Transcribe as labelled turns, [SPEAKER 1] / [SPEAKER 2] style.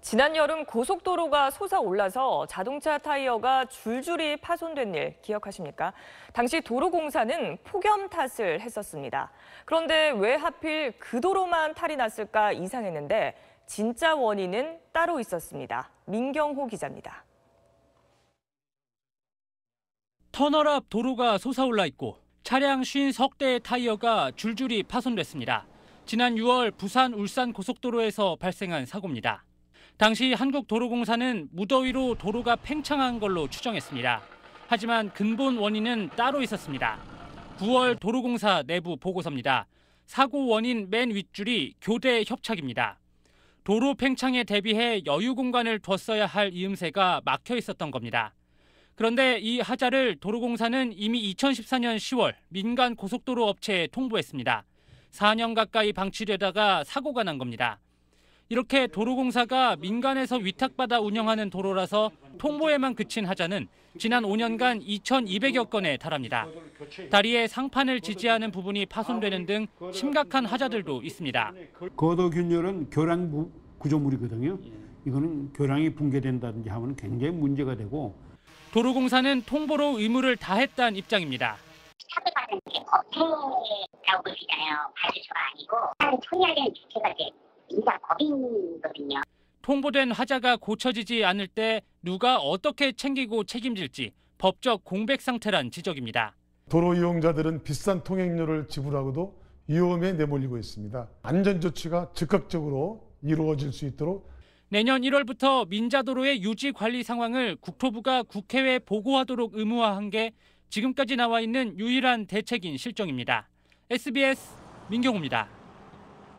[SPEAKER 1] 지난 여름 고속도로가 솟아올라서 자동차 타이어가 줄줄이 파손된 일 기억하십니까? 당시 도로공사는 폭염 탓을 했었습니다. 그런데 왜 하필 그 도로만 탈이 났을까 이상했는데 진짜 원인은 따로 있었습니다. 민경호 기자입니다.
[SPEAKER 2] 터널 앞 도로가 솟아올라 있고 차량 쉰석 대의 타이어가 줄줄이 파손됐습니다. 지난 6월 부산 울산 고속도로에서 발생한 사고입니다. 당시 한국도로공사는 무더위로 도로가 팽창한 걸로 추정했습니다. 하지만 근본 원인은 따로 있었습니다. 9월 도로공사 내부 보고서입니다. 사고 원인 맨 윗줄이 교대 협착입니다. 도로 팽창에 대비해 여유 공간을 뒀어야 할 이음새가 막혀 있었던 겁니다. 그런데 이 하자를 도로공사는 이미 2014년 10월 민간 고속도로 업체에 통보했습니다. 4년 가까이 방치되다가 사고가 난 겁니다. 이렇게 도로공사가 민간에서 위탁받아 운영하는 도로라서 통보에만 그친 하자는 지난 5년간 2,200여 건에 달합니다. 다리의 상판을 지지하는 부분이 파손되는 등 심각한 하자들도 있습니다.
[SPEAKER 3] 거도균열은 교량 구조물이거든요. 이거는 교량이 붕괴된다든지 하면 굉장히 문제가 되고
[SPEAKER 2] 도로공사는 통보로 의무를 다했다는 입장입니다.
[SPEAKER 1] 사고가 업체라고 보시잖아요. 발주처가 아니고 한처리하 주체가 돼 누가 법인거든요.
[SPEAKER 2] 통보된 화자가 고쳐지지 않을 때 누가 어떻게 챙기고 책임질지 법적 공백 상태란 지적입니다.
[SPEAKER 4] 도로 이용자들은 비싼 통행료를 지불하고도 위험에 내몰리고 있습니다. 안전조치가 즉각적으로 이루어질 수 있도록
[SPEAKER 2] 내년 1월부터 민자도로의 유지 관리 상황을 국토부가 국회에 보고하도록 의무화한 게 지금까지 나와 있는 유일한 대책인 실정입니다. SBS 민경호입니다.